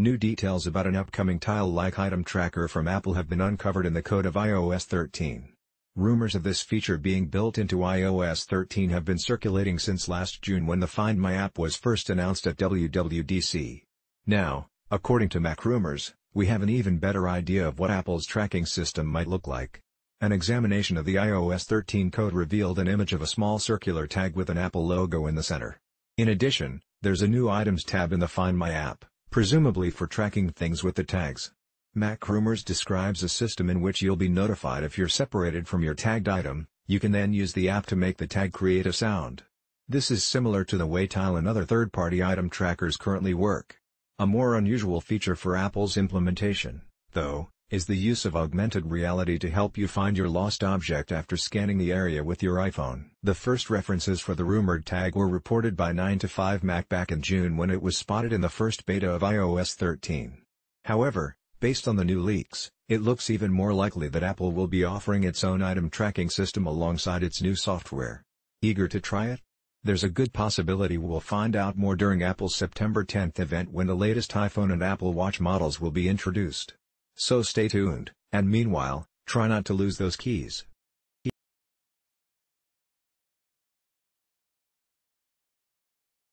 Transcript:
New details about an upcoming tile-like item tracker from Apple have been uncovered in the code of iOS 13. Rumors of this feature being built into iOS 13 have been circulating since last June when the Find My app was first announced at WWDC. Now, according to Mac Rumors, we have an even better idea of what Apple's tracking system might look like. An examination of the iOS 13 code revealed an image of a small circular tag with an Apple logo in the center. In addition, there's a new Items tab in the Find My app presumably for tracking things with the tags. MacRumors describes a system in which you'll be notified if you're separated from your tagged item, you can then use the app to make the tag create a sound. This is similar to the way Tile and other third-party item trackers currently work. A more unusual feature for Apple's implementation, though, is the use of augmented reality to help you find your lost object after scanning the area with your iPhone. The first references for the rumored tag were reported by 9 to 5 Mac back in June when it was spotted in the first beta of iOS 13. However, based on the new leaks, it looks even more likely that Apple will be offering its own item tracking system alongside its new software. Eager to try it? There's a good possibility we'll find out more during Apple's September 10th event when the latest iPhone and Apple Watch models will be introduced. So stay tuned, and meanwhile, try not to lose those keys.